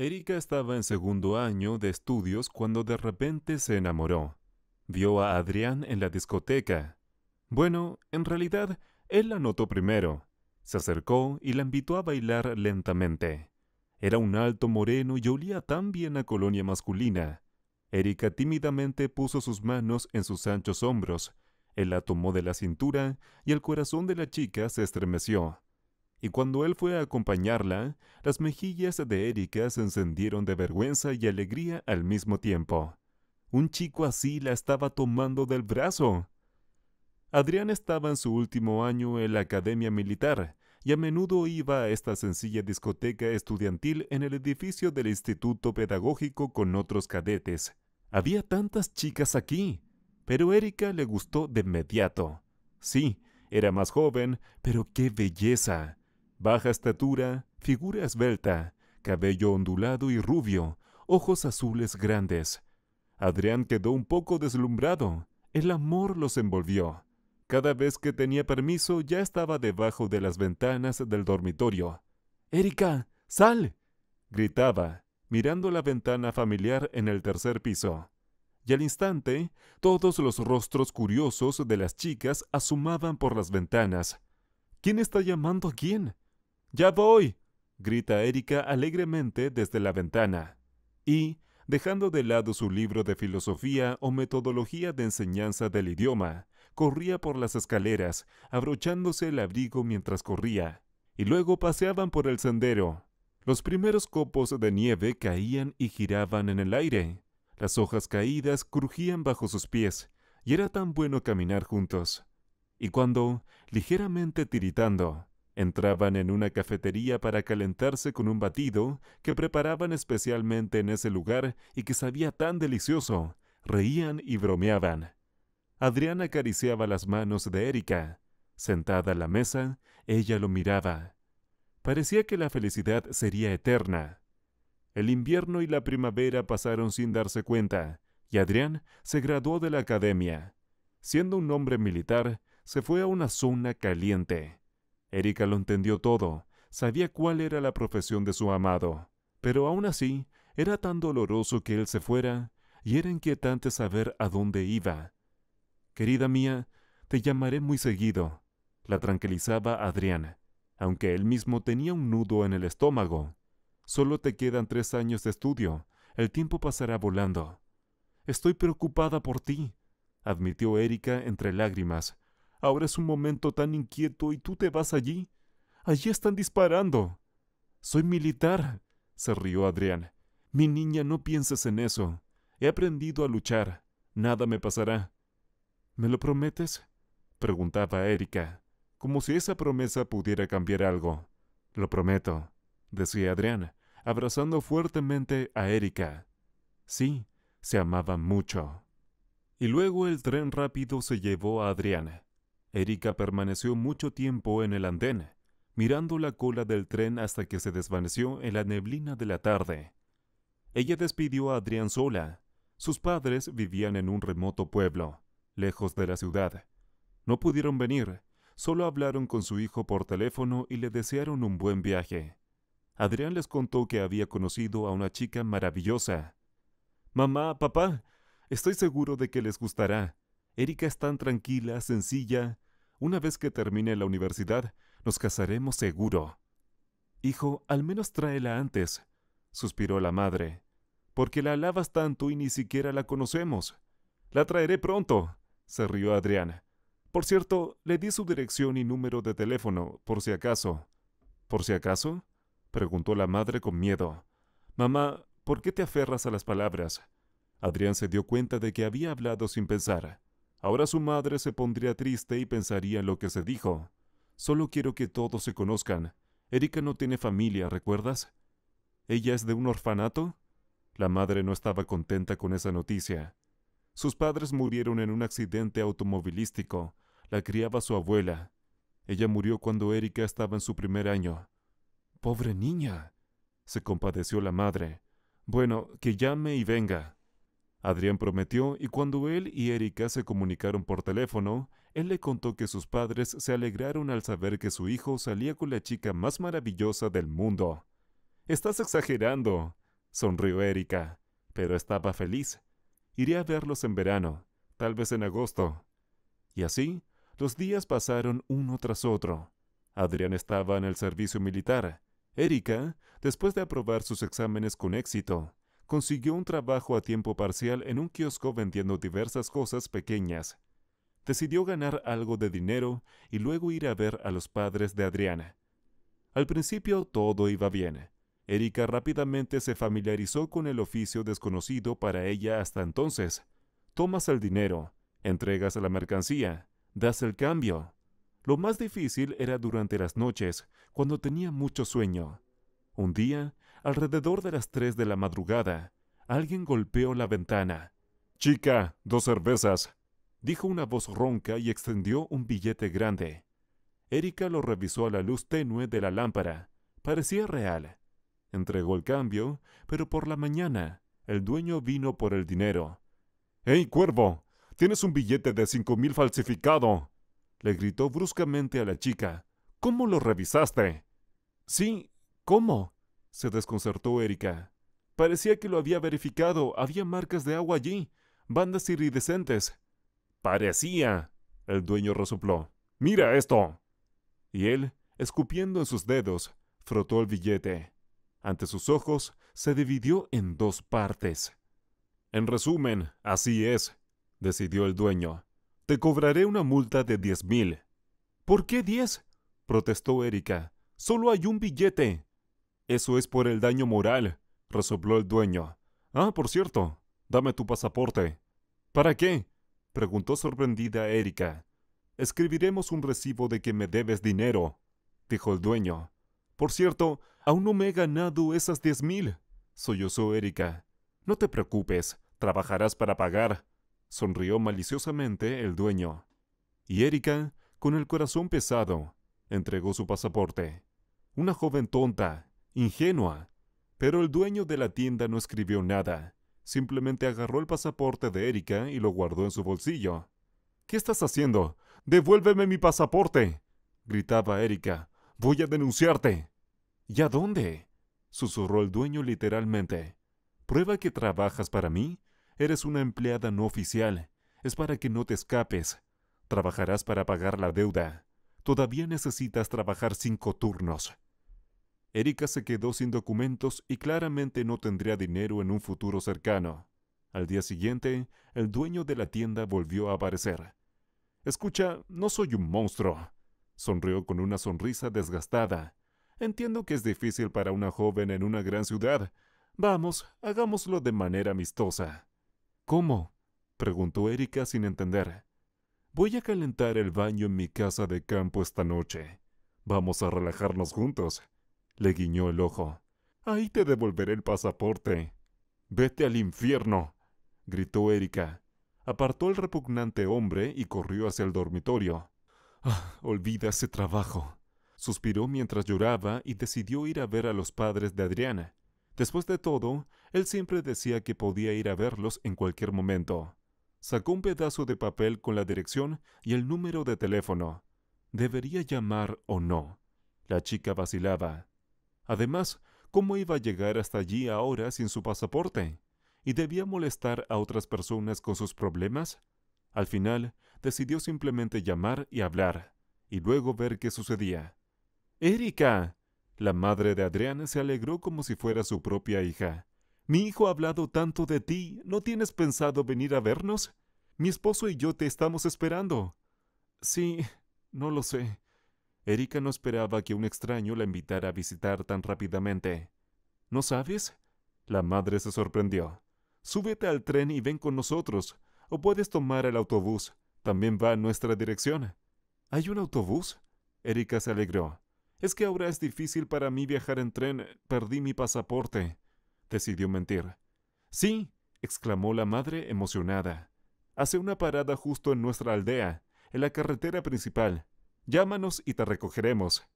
Erika estaba en segundo año de estudios cuando de repente se enamoró. Vio a Adrián en la discoteca. Bueno, en realidad, él la notó primero. Se acercó y la invitó a bailar lentamente. Era un alto moreno y olía tan bien a colonia masculina. Erika tímidamente puso sus manos en sus anchos hombros. Él la tomó de la cintura y el corazón de la chica se estremeció y cuando él fue a acompañarla, las mejillas de Erika se encendieron de vergüenza y alegría al mismo tiempo. Un chico así la estaba tomando del brazo. Adrián estaba en su último año en la Academia Militar y a menudo iba a esta sencilla discoteca estudiantil en el edificio del Instituto Pedagógico con otros cadetes. Había tantas chicas aquí, pero Erika le gustó de inmediato. Sí, era más joven, pero qué belleza. Baja estatura, figura esbelta, cabello ondulado y rubio, ojos azules grandes. Adrián quedó un poco deslumbrado. El amor los envolvió. Cada vez que tenía permiso ya estaba debajo de las ventanas del dormitorio. Erika, sal. gritaba, mirando la ventana familiar en el tercer piso. Y al instante, todos los rostros curiosos de las chicas asomaban por las ventanas. ¿Quién está llamando a quién? Ya voy, grita Erika alegremente desde la ventana. Y, dejando de lado su libro de filosofía o metodología de enseñanza del idioma, corría por las escaleras, abrochándose el abrigo mientras corría, y luego paseaban por el sendero. Los primeros copos de nieve caían y giraban en el aire. Las hojas caídas crujían bajo sus pies, y era tan bueno caminar juntos. Y cuando, ligeramente tiritando, Entraban en una cafetería para calentarse con un batido que preparaban especialmente en ese lugar y que sabía tan delicioso. Reían y bromeaban. Adrián acariciaba las manos de Erika. Sentada a la mesa, ella lo miraba. Parecía que la felicidad sería eterna. El invierno y la primavera pasaron sin darse cuenta, y Adrián se graduó de la academia. Siendo un hombre militar, se fue a una zona caliente. Erika lo entendió todo, sabía cuál era la profesión de su amado, pero aún así era tan doloroso que él se fuera y era inquietante saber a dónde iba. Querida mía, te llamaré muy seguido, la tranquilizaba Adrián, aunque él mismo tenía un nudo en el estómago. Solo te quedan tres años de estudio, el tiempo pasará volando. Estoy preocupada por ti, admitió Erika entre lágrimas. Ahora es un momento tan inquieto y tú te vas allí. Allí están disparando. Soy militar, se rió Adrián. Mi niña, no pienses en eso. He aprendido a luchar. Nada me pasará. ¿Me lo prometes? preguntaba Erika, como si esa promesa pudiera cambiar algo. Lo prometo, decía Adrián, abrazando fuertemente a Erika. Sí, se amaban mucho. Y luego el tren rápido se llevó a Adrián, Erika permaneció mucho tiempo en el andén, mirando la cola del tren hasta que se desvaneció en la neblina de la tarde. Ella despidió a Adrián sola. Sus padres vivían en un remoto pueblo, lejos de la ciudad. No pudieron venir, solo hablaron con su hijo por teléfono y le desearon un buen viaje. Adrián les contó que había conocido a una chica maravillosa. Mamá, papá, estoy seguro de que les gustará. Erika es tan tranquila, sencilla. Una vez que termine la universidad, nos casaremos seguro. Hijo, al menos tráela antes, suspiró la madre, porque la alabas tanto y ni siquiera la conocemos. La traeré pronto, se rió Adrián. Por cierto, le di su dirección y número de teléfono, por si acaso. ¿Por si acaso? preguntó la madre con miedo. Mamá, ¿por qué te aferras a las palabras? Adrián se dio cuenta de que había hablado sin pensar. Ahora su madre se pondría triste y pensaría en lo que se dijo. Solo quiero que todos se conozcan. Erika no tiene familia, ¿recuerdas? ¿Ella es de un orfanato? La madre no estaba contenta con esa noticia. Sus padres murieron en un accidente automovilístico. La criaba su abuela. Ella murió cuando Erika estaba en su primer año. Pobre niña. se compadeció la madre. Bueno, que llame y venga. Adrián prometió y cuando él y Erika se comunicaron por teléfono, él le contó que sus padres se alegraron al saber que su hijo salía con la chica más maravillosa del mundo. Estás exagerando, sonrió Erika, pero estaba feliz. Iré a verlos en verano, tal vez en agosto. Y así, los días pasaron uno tras otro. Adrián estaba en el servicio militar. Erika, después de aprobar sus exámenes con éxito, consiguió un trabajo a tiempo parcial en un kiosco vendiendo diversas cosas pequeñas. Decidió ganar algo de dinero y luego ir a ver a los padres de Adriana. Al principio todo iba bien. Erika rápidamente se familiarizó con el oficio desconocido para ella hasta entonces. Tomas el dinero, entregas la mercancía, das el cambio. Lo más difícil era durante las noches, cuando tenía mucho sueño. Un día, Alrededor de las tres de la madrugada, alguien golpeó la ventana. Chica, dos cervezas, dijo una voz ronca y extendió un billete grande. Erika lo revisó a la luz tenue de la lámpara. Parecía real. Entregó el cambio, pero por la mañana el dueño vino por el dinero. ¡Hey, cuervo! Tienes un billete de cinco mil falsificado. le gritó bruscamente a la chica. ¿Cómo lo revisaste? Sí, ¿cómo? Se desconcertó Erika. Parecía que lo había verificado. Había marcas de agua allí, bandas iridescentes. Parecía. El dueño resopló. Mira esto. Y él, escupiendo en sus dedos, frotó el billete. Ante sus ojos se dividió en dos partes. En resumen, así es, decidió el dueño. Te cobraré una multa de diez mil. ¿Por qué diez? protestó Erika. Solo hay un billete. Eso es por el daño moral, resopló el dueño. Ah, por cierto, dame tu pasaporte. ¿Para qué? preguntó sorprendida Erika. Escribiremos un recibo de que me debes dinero, dijo el dueño. Por cierto, aún no me he ganado esas diez mil, sollozó Erika. No te preocupes, trabajarás para pagar, sonrió maliciosamente el dueño. Y Erika, con el corazón pesado, entregó su pasaporte. Una joven tonta, ingenua. Pero el dueño de la tienda no escribió nada. Simplemente agarró el pasaporte de Erika y lo guardó en su bolsillo. ¿Qué estás haciendo? ¡Devuélveme mi pasaporte! gritaba Erika. Voy a denunciarte. ¿Y a dónde? susurró el dueño literalmente. ¿Prueba que trabajas para mí? Eres una empleada no oficial. Es para que no te escapes. Trabajarás para pagar la deuda. Todavía necesitas trabajar cinco turnos. Erika se quedó sin documentos y claramente no tendría dinero en un futuro cercano. Al día siguiente, el dueño de la tienda volvió a aparecer. Escucha, no soy un monstruo. Sonrió con una sonrisa desgastada. Entiendo que es difícil para una joven en una gran ciudad. Vamos, hagámoslo de manera amistosa. ¿Cómo? preguntó Erika sin entender. Voy a calentar el baño en mi casa de campo esta noche. Vamos a relajarnos juntos. Le guiñó el ojo. Ahí te devolveré el pasaporte. Vete al infierno. gritó Erika. Apartó el repugnante hombre y corrió hacia el dormitorio. Ah, olvida ese trabajo. Suspiró mientras lloraba y decidió ir a ver a los padres de Adriana. Después de todo, él siempre decía que podía ir a verlos en cualquier momento. Sacó un pedazo de papel con la dirección y el número de teléfono. ¿Debería llamar o no? La chica vacilaba. Además, ¿cómo iba a llegar hasta allí ahora sin su pasaporte? ¿Y debía molestar a otras personas con sus problemas? Al final, decidió simplemente llamar y hablar, y luego ver qué sucedía. ¡Erika! La madre de Adrián se alegró como si fuera su propia hija. Mi hijo ha hablado tanto de ti. ¿No tienes pensado venir a vernos? Mi esposo y yo te estamos esperando. Sí, no lo sé. Erika no esperaba que un extraño la invitara a visitar tan rápidamente. ¿No sabes? La madre se sorprendió. Súbete al tren y ven con nosotros, o puedes tomar el autobús. También va a nuestra dirección. ¿Hay un autobús? Erika se alegró. Es que ahora es difícil para mí viajar en tren. Perdí mi pasaporte. Decidió mentir. Sí, exclamó la madre emocionada. Hace una parada justo en nuestra aldea, en la carretera principal. Llámanos y te recogeremos.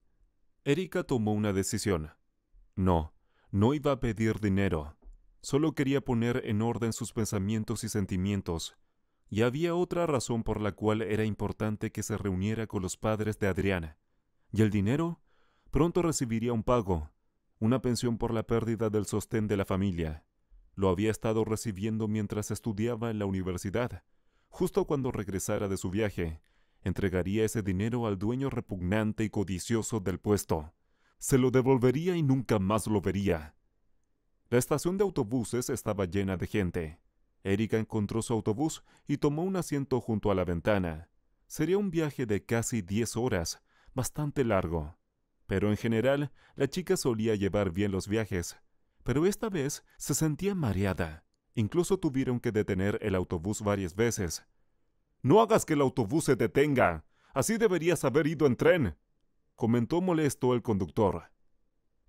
Erika tomó una decisión. No, no iba a pedir dinero. Solo quería poner en orden sus pensamientos y sentimientos. Y había otra razón por la cual era importante que se reuniera con los padres de Adriana. ¿Y el dinero? Pronto recibiría un pago, una pensión por la pérdida del sostén de la familia. Lo había estado recibiendo mientras estudiaba en la universidad. Justo cuando regresara de su viaje, entregaría ese dinero al dueño repugnante y codicioso del puesto. Se lo devolvería y nunca más lo vería. La estación de autobuses estaba llena de gente. Erika encontró su autobús y tomó un asiento junto a la ventana. Sería un viaje de casi 10 horas, bastante largo. Pero en general, la chica solía llevar bien los viajes. Pero esta vez se sentía mareada. Incluso tuvieron que detener el autobús varias veces, no hagas que el autobús se detenga. Así deberías haber ido en tren, comentó molesto el conductor.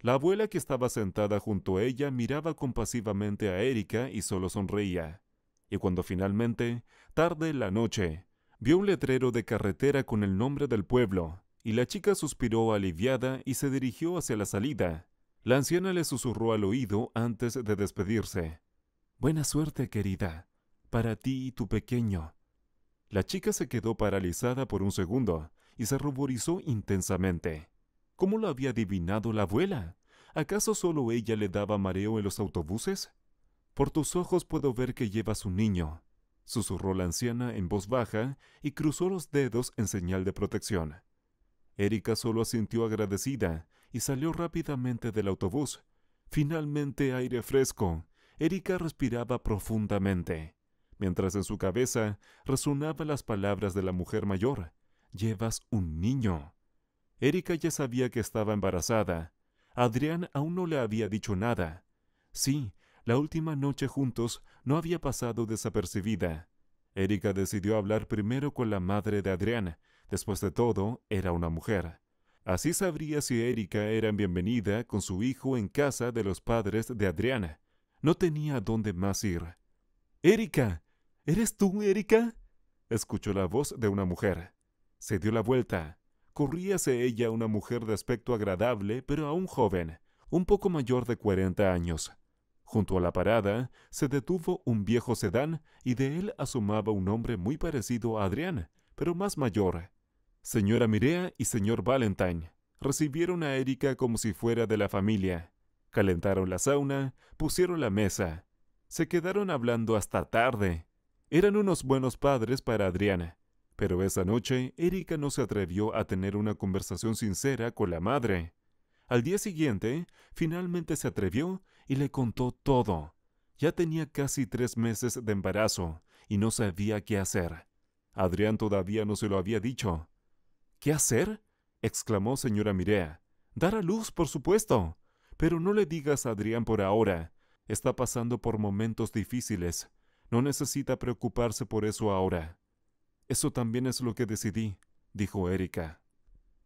La abuela que estaba sentada junto a ella miraba compasivamente a Erika y solo sonreía. Y cuando finalmente, tarde en la noche, vio un letrero de carretera con el nombre del pueblo, y la chica suspiró aliviada y se dirigió hacia la salida. La anciana le susurró al oído antes de despedirse. Buena suerte, querida, para ti y tu pequeño. La chica se quedó paralizada por un segundo y se ruborizó intensamente. ¿Cómo lo había adivinado la abuela? ¿Acaso solo ella le daba mareo en los autobuses? Por tus ojos puedo ver que llevas un niño, susurró la anciana en voz baja y cruzó los dedos en señal de protección. Erika solo asintió agradecida y salió rápidamente del autobús. Finalmente aire fresco. Erika respiraba profundamente mientras en su cabeza resonaban las palabras de la mujer mayor. Llevas un niño. Erika ya sabía que estaba embarazada. Adrián aún no le había dicho nada. Sí, la última noche juntos no había pasado desapercibida. Erika decidió hablar primero con la madre de Adrián. Después de todo, era una mujer. Así sabría si Erika era bienvenida con su hijo en casa de los padres de Adrián. No tenía dónde más ir. Erika, ¿Eres tú, Erika? escuchó la voz de una mujer. Se dio la vuelta. corríase ella una mujer de aspecto agradable, pero aún joven, un poco mayor de 40 años. Junto a la parada se detuvo un viejo sedán y de él asomaba un hombre muy parecido a Adrián, pero más mayor. Señora Mirea y señor Valentine recibieron a Erika como si fuera de la familia. Calentaron la sauna, pusieron la mesa. Se quedaron hablando hasta tarde. Eran unos buenos padres para Adriana, pero esa noche Erika no se atrevió a tener una conversación sincera con la madre. Al día siguiente, finalmente se atrevió y le contó todo. Ya tenía casi tres meses de embarazo y no sabía qué hacer. Adrián todavía no se lo había dicho. ¿Qué hacer? exclamó señora Mirea. Dar a luz, por supuesto. Pero no le digas a Adrián por ahora. Está pasando por momentos difíciles. No necesita preocuparse por eso ahora. Eso también es lo que decidí, dijo Erika.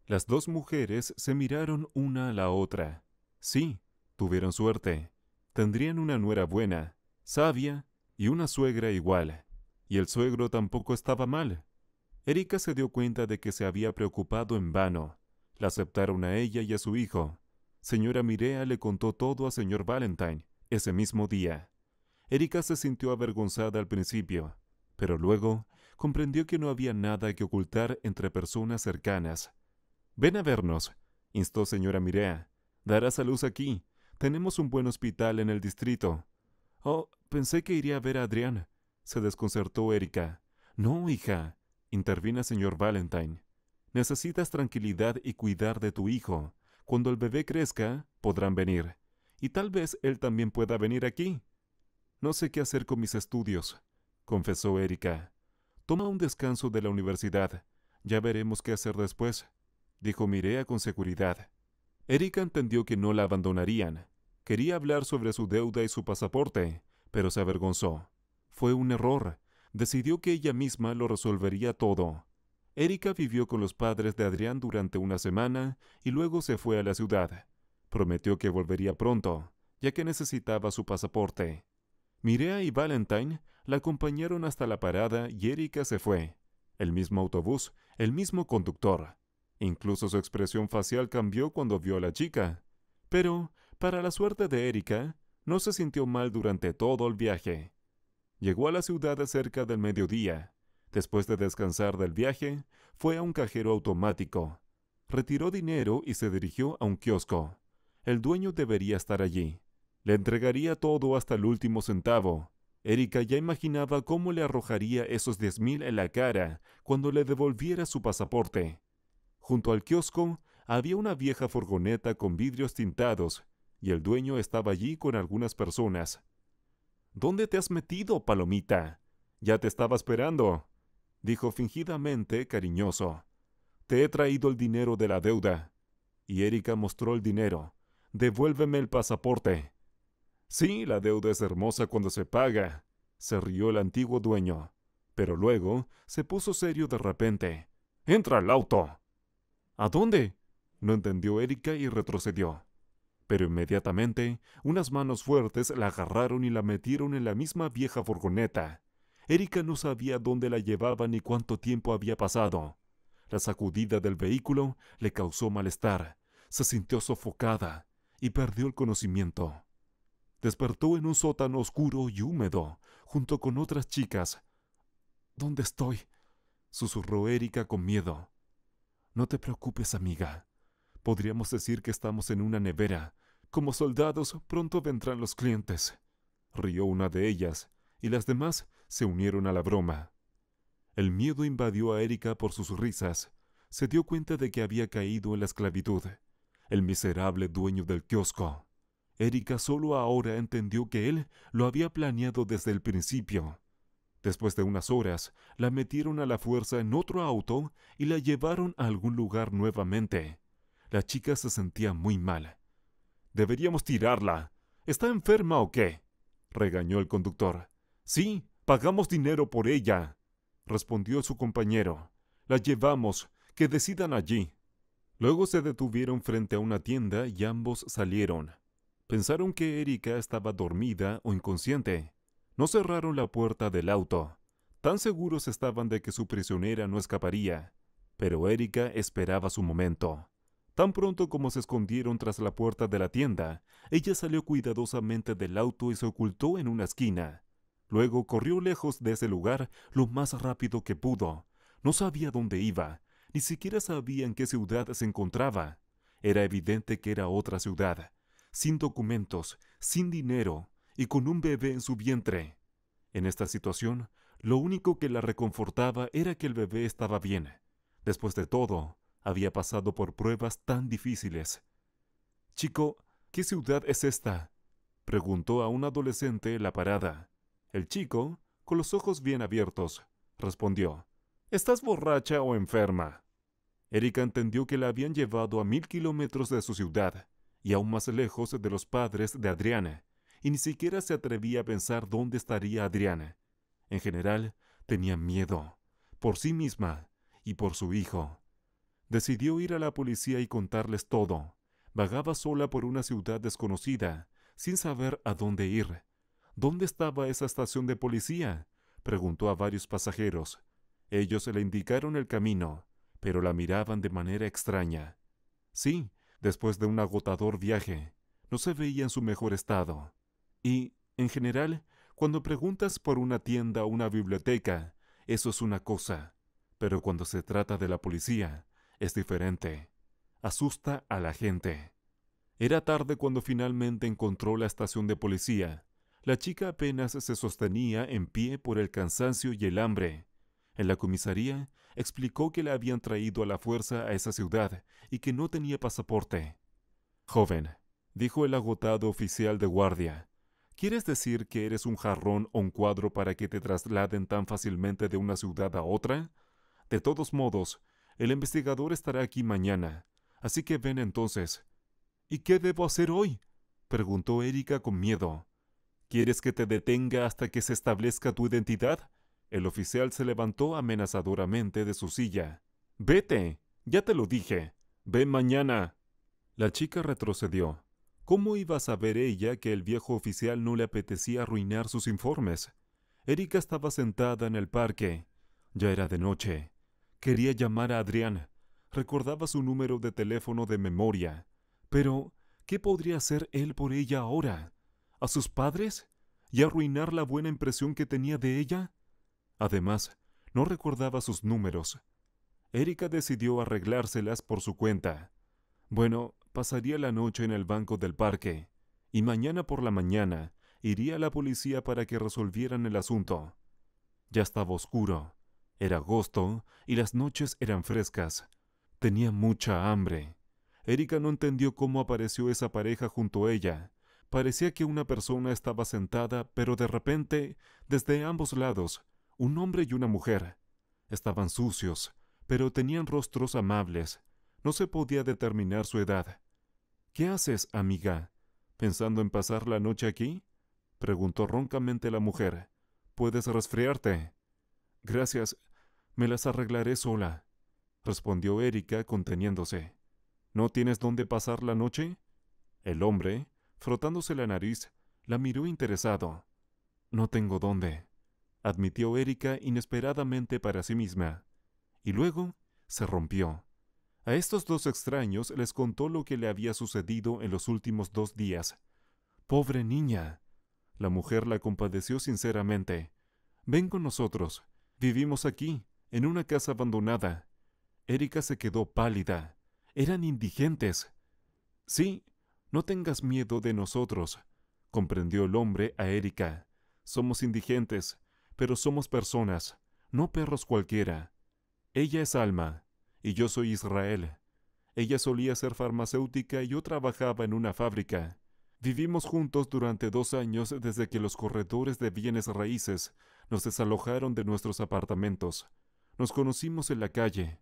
Las dos mujeres se miraron una a la otra. Sí, tuvieron suerte. Tendrían una nuera buena, sabia y una suegra igual. Y el suegro tampoco estaba mal. Erika se dio cuenta de que se había preocupado en vano. La aceptaron a ella y a su hijo. Señora Mirea le contó todo a señor Valentine ese mismo día. Erika se sintió avergonzada al principio, pero luego comprendió que no había nada que ocultar entre personas cercanas. Ven a vernos, instó señora Mirea. Darás a luz aquí. Tenemos un buen hospital en el distrito. Oh, pensé que iría a ver a Adrián. Se desconcertó Erika. No, hija, intervino señor Valentine. Necesitas tranquilidad y cuidar de tu hijo. Cuando el bebé crezca, podrán venir. Y tal vez él también pueda venir aquí. No sé qué hacer con mis estudios, confesó Erika. Toma un descanso de la universidad. Ya veremos qué hacer después, dijo Mirea con seguridad. Erika entendió que no la abandonarían. Quería hablar sobre su deuda y su pasaporte, pero se avergonzó. Fue un error. Decidió que ella misma lo resolvería todo. Erika vivió con los padres de Adrián durante una semana y luego se fue a la ciudad. Prometió que volvería pronto, ya que necesitaba su pasaporte. Mirea y Valentine la acompañaron hasta la parada y Erika se fue. El mismo autobús, el mismo conductor. Incluso su expresión facial cambió cuando vio a la chica. Pero, para la suerte de Erika, no se sintió mal durante todo el viaje. Llegó a la ciudad cerca del mediodía. Después de descansar del viaje, fue a un cajero automático. Retiró dinero y se dirigió a un kiosco. El dueño debería estar allí. Le entregaría todo hasta el último centavo. Erika ya imaginaba cómo le arrojaría esos diez mil en la cara cuando le devolviera su pasaporte. Junto al kiosco había una vieja furgoneta con vidrios tintados, y el dueño estaba allí con algunas personas. ¿Dónde te has metido, Palomita? Ya te estaba esperando, dijo fingidamente cariñoso. Te he traído el dinero de la deuda. Y Erika mostró el dinero. Devuélveme el pasaporte. Sí, la deuda es hermosa cuando se paga, se rió el antiguo dueño, pero luego se puso serio de repente. ¡Entra al auto! ¿A dónde? No entendió Erika y retrocedió. Pero inmediatamente unas manos fuertes la agarraron y la metieron en la misma vieja furgoneta. Erika no sabía dónde la llevaba ni cuánto tiempo había pasado. La sacudida del vehículo le causó malestar, se sintió sofocada y perdió el conocimiento. Despertó en un sótano oscuro y húmedo, junto con otras chicas. ¿Dónde estoy? susurró Erika con miedo. No te preocupes, amiga. Podríamos decir que estamos en una nevera. Como soldados pronto vendrán los clientes. Rió una de ellas, y las demás se unieron a la broma. El miedo invadió a Erika por sus risas. Se dio cuenta de que había caído en la esclavitud. El miserable dueño del kiosco. Erika solo ahora entendió que él lo había planeado desde el principio. Después de unas horas, la metieron a la fuerza en otro auto y la llevaron a algún lugar nuevamente. La chica se sentía muy mal. Deberíamos tirarla. ¿Está enferma o qué? regañó el conductor. Sí, pagamos dinero por ella, respondió su compañero. La llevamos, que decidan allí. Luego se detuvieron frente a una tienda y ambos salieron. Pensaron que Erika estaba dormida o inconsciente. No cerraron la puerta del auto. Tan seguros estaban de que su prisionera no escaparía. Pero Erika esperaba su momento. Tan pronto como se escondieron tras la puerta de la tienda, ella salió cuidadosamente del auto y se ocultó en una esquina. Luego corrió lejos de ese lugar lo más rápido que pudo. No sabía dónde iba, ni siquiera sabía en qué ciudad se encontraba. Era evidente que era otra ciudad, sin documentos, sin dinero y con un bebé en su vientre. En esta situación, lo único que la reconfortaba era que el bebé estaba bien. Después de todo, había pasado por pruebas tan difíciles. Chico, ¿qué ciudad es esta? preguntó a un adolescente la parada. El chico, con los ojos bien abiertos, respondió, ¿Estás borracha o enferma? Erika entendió que la habían llevado a mil kilómetros de su ciudad y aún más lejos de los padres de Adriana, y ni siquiera se atrevía a pensar dónde estaría Adriana. En general, tenía miedo, por sí misma y por su hijo. Decidió ir a la policía y contarles todo. Vagaba sola por una ciudad desconocida, sin saber a dónde ir. ¿Dónde estaba esa estación de policía? preguntó a varios pasajeros. Ellos le indicaron el camino, pero la miraban de manera extraña. Sí, Después de un agotador viaje, no se veía en su mejor estado. Y, en general, cuando preguntas por una tienda o una biblioteca, eso es una cosa. Pero cuando se trata de la policía, es diferente. Asusta a la gente. Era tarde cuando finalmente encontró la estación de policía. La chica apenas se sostenía en pie por el cansancio y el hambre, en la comisaría explicó que la habían traído a la fuerza a esa ciudad y que no tenía pasaporte. Joven, dijo el agotado oficial de guardia, ¿quieres decir que eres un jarrón o un cuadro para que te trasladen tan fácilmente de una ciudad a otra? De todos modos, el investigador estará aquí mañana, así que ven entonces. ¿Y qué debo hacer hoy? preguntó Erika con miedo. ¿Quieres que te detenga hasta que se establezca tu identidad? El oficial se levantó amenazadoramente de su silla. Vete. Ya te lo dije. Ven mañana. La chica retrocedió. ¿Cómo iba a saber ella que el viejo oficial no le apetecía arruinar sus informes? Erika estaba sentada en el parque. Ya era de noche. Quería llamar a Adrián. Recordaba su número de teléfono de memoria. Pero, ¿qué podría hacer él por ella ahora? ¿A sus padres? ¿Y arruinar la buena impresión que tenía de ella? Además, no recordaba sus números. Erika decidió arreglárselas por su cuenta. Bueno, pasaría la noche en el banco del parque, y mañana por la mañana iría a la policía para que resolvieran el asunto. Ya estaba oscuro, era agosto y las noches eran frescas. Tenía mucha hambre. Erika no entendió cómo apareció esa pareja junto a ella. Parecía que una persona estaba sentada, pero de repente, desde ambos lados, un hombre y una mujer. Estaban sucios, pero tenían rostros amables. No se podía determinar su edad. ¿Qué haces, amiga? ¿Pensando en pasar la noche aquí? preguntó roncamente la mujer. ¿Puedes resfriarte? Gracias, me las arreglaré sola, respondió Erika conteniéndose. ¿No tienes dónde pasar la noche? El hombre, frotándose la nariz, la miró interesado. No tengo dónde admitió Erika inesperadamente para sí misma. Y luego se rompió. A estos dos extraños les contó lo que le había sucedido en los últimos dos días. Pobre niña. La mujer la compadeció sinceramente. Ven con nosotros. Vivimos aquí, en una casa abandonada. Erika se quedó pálida. Eran indigentes. Sí, no tengas miedo de nosotros, comprendió el hombre a Erika. Somos indigentes, pero somos personas, no perros cualquiera. Ella es Alma, y yo soy Israel. Ella solía ser farmacéutica y yo trabajaba en una fábrica. Vivimos juntos durante dos años desde que los corredores de bienes raíces nos desalojaron de nuestros apartamentos. Nos conocimos en la calle.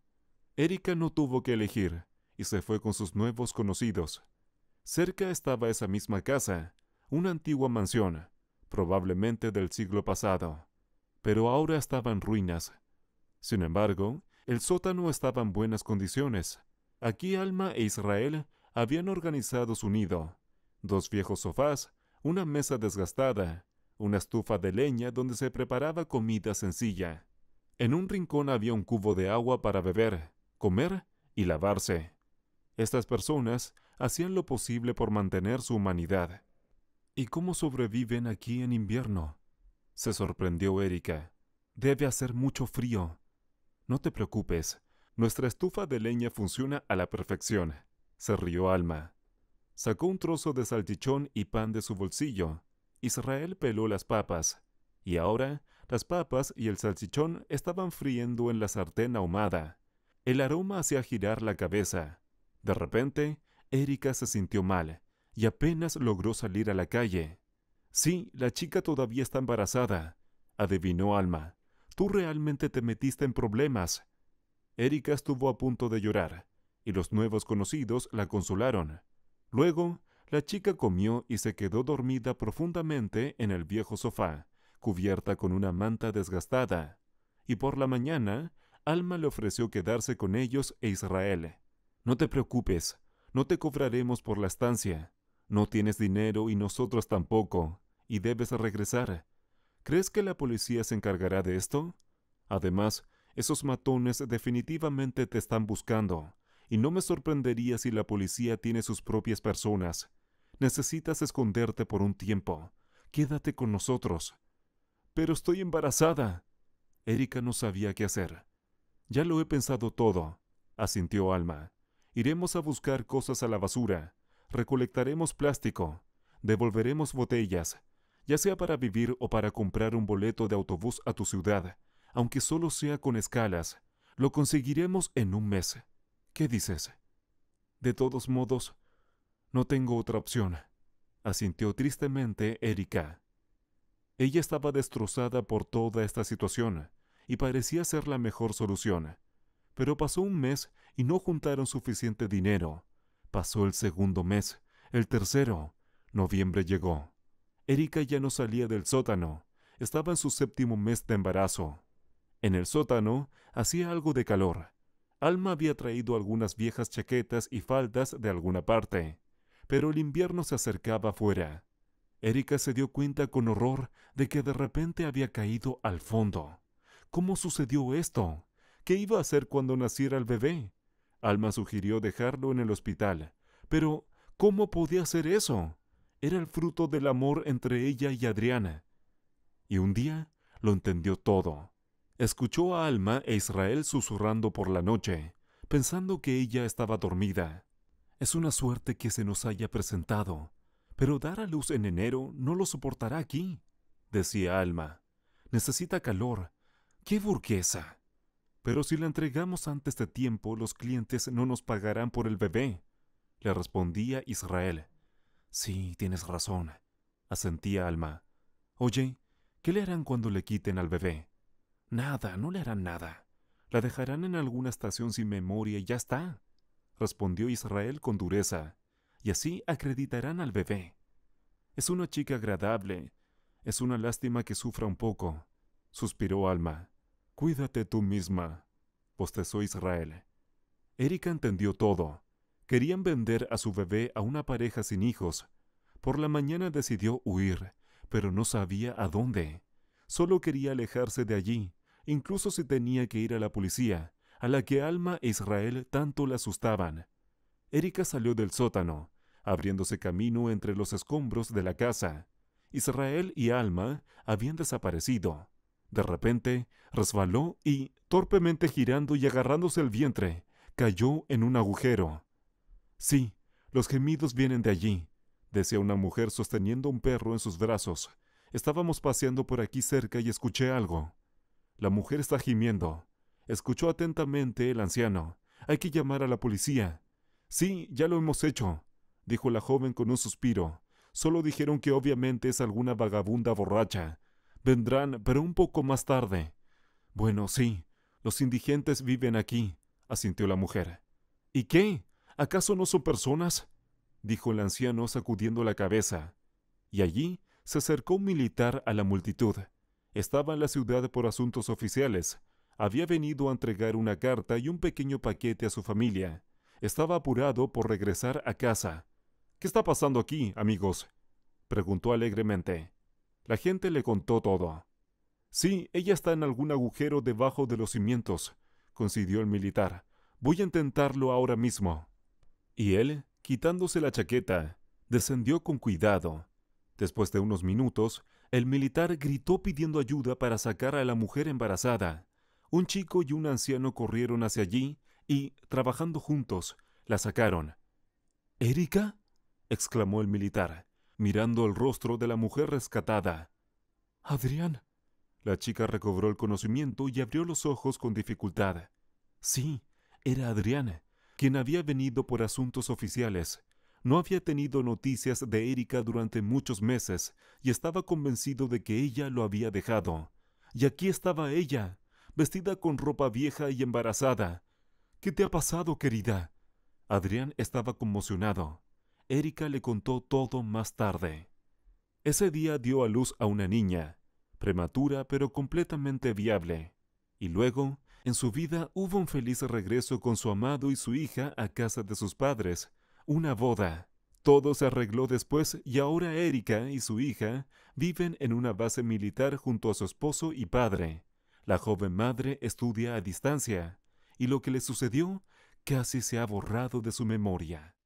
Erika no tuvo que elegir y se fue con sus nuevos conocidos. Cerca estaba esa misma casa, una antigua mansión, probablemente del siglo pasado pero ahora estaba en ruinas. Sin embargo, el sótano estaba en buenas condiciones. Aquí Alma e Israel habían organizado su nido. Dos viejos sofás, una mesa desgastada, una estufa de leña donde se preparaba comida sencilla. En un rincón había un cubo de agua para beber, comer y lavarse. Estas personas hacían lo posible por mantener su humanidad. ¿Y cómo sobreviven aquí en invierno? se sorprendió Erika. Debe hacer mucho frío. No te preocupes, nuestra estufa de leña funciona a la perfección, se rió Alma. Sacó un trozo de salchichón y pan de su bolsillo. Israel peló las papas, y ahora las papas y el salchichón estaban friendo en la sartén ahumada. El aroma hacía girar la cabeza. De repente, Erika se sintió mal y apenas logró salir a la calle. Sí, la chica todavía está embarazada, adivinó Alma. Tú realmente te metiste en problemas. Erika estuvo a punto de llorar, y los nuevos conocidos la consolaron. Luego, la chica comió y se quedó dormida profundamente en el viejo sofá, cubierta con una manta desgastada. Y por la mañana, Alma le ofreció quedarse con ellos e Israel. No te preocupes, no te cobraremos por la estancia. No tienes dinero y nosotros tampoco, y debes regresar. ¿Crees que la policía se encargará de esto? Además, esos matones definitivamente te están buscando, y no me sorprendería si la policía tiene sus propias personas. Necesitas esconderte por un tiempo. Quédate con nosotros. Pero estoy embarazada. Erika no sabía qué hacer. Ya lo he pensado todo, asintió Alma. Iremos a buscar cosas a la basura recolectaremos plástico, devolveremos botellas, ya sea para vivir o para comprar un boleto de autobús a tu ciudad, aunque solo sea con escalas, lo conseguiremos en un mes. ¿Qué dices? De todos modos, no tengo otra opción, asintió tristemente Erika. Ella estaba destrozada por toda esta situación y parecía ser la mejor solución. Pero pasó un mes y no juntaron suficiente dinero Pasó el segundo mes, el tercero. Noviembre llegó. Erika ya no salía del sótano. Estaba en su séptimo mes de embarazo. En el sótano hacía algo de calor. Alma había traído algunas viejas chaquetas y faldas de alguna parte, pero el invierno se acercaba afuera. Erika se dio cuenta con horror de que de repente había caído al fondo. ¿Cómo sucedió esto? ¿Qué iba a hacer cuando naciera el bebé? Alma sugirió dejarlo en el hospital. Pero, ¿cómo podía hacer eso? Era el fruto del amor entre ella y Adriana. Y un día lo entendió todo. Escuchó a Alma e Israel susurrando por la noche, pensando que ella estaba dormida. Es una suerte que se nos haya presentado, pero dar a luz en enero no lo soportará aquí, decía Alma. Necesita calor. ¡Qué burguesa! Pero si la entregamos antes de tiempo, los clientes no nos pagarán por el bebé, le respondía Israel. Sí, tienes razón, asentía Alma. Oye, ¿qué le harán cuando le quiten al bebé? Nada, no le harán nada. La dejarán en alguna estación sin memoria y ya está, respondió Israel con dureza, y así acreditarán al bebé. Es una chica agradable. Es una lástima que sufra un poco, suspiró Alma. Cuídate tú misma, postezó Israel. Erika entendió todo. Querían vender a su bebé a una pareja sin hijos. Por la mañana decidió huir, pero no sabía a dónde. Solo quería alejarse de allí, incluso si tenía que ir a la policía, a la que Alma e Israel tanto le asustaban. Erika salió del sótano, abriéndose camino entre los escombros de la casa. Israel y Alma habían desaparecido. De repente, resbaló y, torpemente girando y agarrándose el vientre, cayó en un agujero. Sí, los gemidos vienen de allí, decía una mujer sosteniendo un perro en sus brazos. Estábamos paseando por aquí cerca y escuché algo. La mujer está gimiendo. Escuchó atentamente el anciano. Hay que llamar a la policía. Sí, ya lo hemos hecho, dijo la joven con un suspiro. Solo dijeron que obviamente es alguna vagabunda borracha, Vendrán, pero un poco más tarde. Bueno, sí, los indigentes viven aquí, asintió la mujer. ¿Y qué? ¿Acaso no son personas? dijo el anciano sacudiendo la cabeza. Y allí se acercó un militar a la multitud. Estaba en la ciudad por asuntos oficiales. Había venido a entregar una carta y un pequeño paquete a su familia. Estaba apurado por regresar a casa. ¿Qué está pasando aquí, amigos? preguntó alegremente. La gente le contó todo. Sí, ella está en algún agujero debajo de los cimientos, consiguió el militar. Voy a intentarlo ahora mismo. Y él, quitándose la chaqueta, descendió con cuidado. Después de unos minutos, el militar gritó pidiendo ayuda para sacar a la mujer embarazada. Un chico y un anciano corrieron hacia allí y, trabajando juntos, la sacaron. ¿Erika? exclamó el militar mirando el rostro de la mujer rescatada. Adrián. La chica recobró el conocimiento y abrió los ojos con dificultad. Sí, era Adrián, quien había venido por asuntos oficiales. No había tenido noticias de Erika durante muchos meses y estaba convencido de que ella lo había dejado. Y aquí estaba ella, vestida con ropa vieja y embarazada. ¿Qué te ha pasado, querida? Adrián estaba conmocionado. Erika le contó todo más tarde. Ese día dio a luz a una niña, prematura pero completamente viable, y luego, en su vida hubo un feliz regreso con su amado y su hija a casa de sus padres, una boda. Todo se arregló después y ahora Erika y su hija viven en una base militar junto a su esposo y padre. La joven madre estudia a distancia, y lo que le sucedió casi se ha borrado de su memoria.